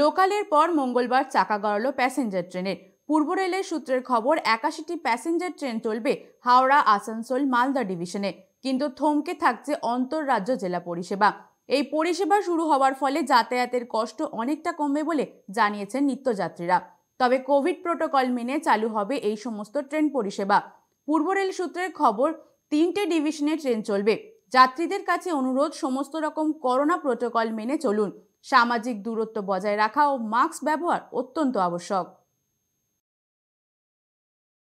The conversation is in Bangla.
লোকালের পর মঙ্গলবার চাকা গড়ালো প্যাসেঞ্জার ট্রেনের পূর্ব রেলের সূত্রের খবর একাশিটি প্যাসেঞ্জার ট্রেন চলবে হাওড়া আসানসোল মালদা ডিভিশনে কিন্তু থমকে থাকছে অন্তর্রাজ্য জেলা পরিষেবা এই পরিষেবা শুরু হওয়ার ফলে যাতায়াতের কষ্ট অনেকটা কমবে বলে জানিয়েছেন নিত্যযাত্রীরা তবে কোভিড প্রোটোকল মেনে চালু হবে এই সমস্ত ট্রেন পরিষেবা পূর্ব রেল সূত্রের খবর তিনটে ডিভিশনে ট্রেন চলবে যাত্রীদের কাছে অনুরোধ সমস্ত রকম করোনা প্রোটোকল মেনে চলুন সামাজিক দূরত্ব বজায় রাখা ও মাস্ক ব্যবহার অত্যন্ত আবশ্যক